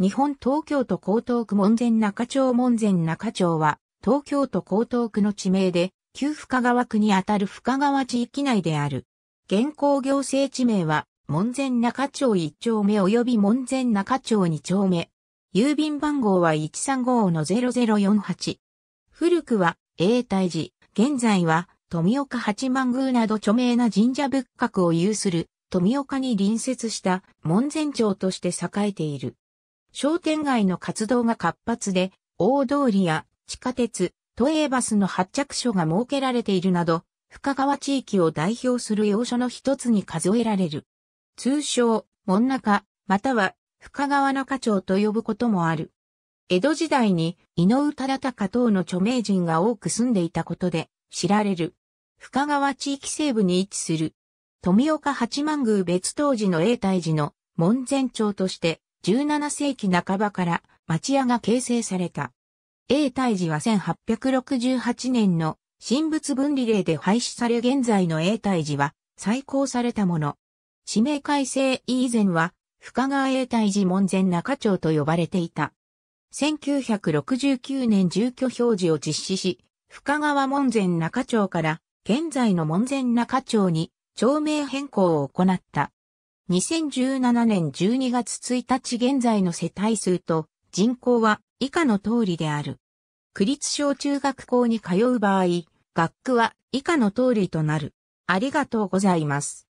日本東京都江東区門前中町門前中町は、東京都江東区の地名で、旧深川区にあたる深川地域内である。現行行政地名は、門前中町1丁目及び門前中町2丁目。郵便番号は135-0048。古くは、永泰寺、現在は、富岡八幡宮など著名な神社仏閣を有する、富岡に隣接した門前町として栄えている。商店街の活動が活発で、大通りや地下鉄、都営バスの発着所が設けられているなど、深川地域を代表する要所の一つに数えられる。通称、門中、または深川中町と呼ぶこともある。江戸時代に井上忠敬等の著名人が多く住んでいたことで知られる。深川地域西部に位置する。富岡八幡宮別当時の永泰寺の門前町として17世紀半ばから町屋が形成された。永泰寺は1868年の神仏分離令で廃止され現在の永泰寺は再興されたもの。地名改正以前は深川永泰寺門前中町と呼ばれていた。1969年住居表示を実施し、深川門前中町から現在の門前中町に町名変更を行った。2017年12月1日現在の世帯数と人口は以下の通りである。区立小中学校に通う場合、学区は以下の通りとなる。ありがとうございます。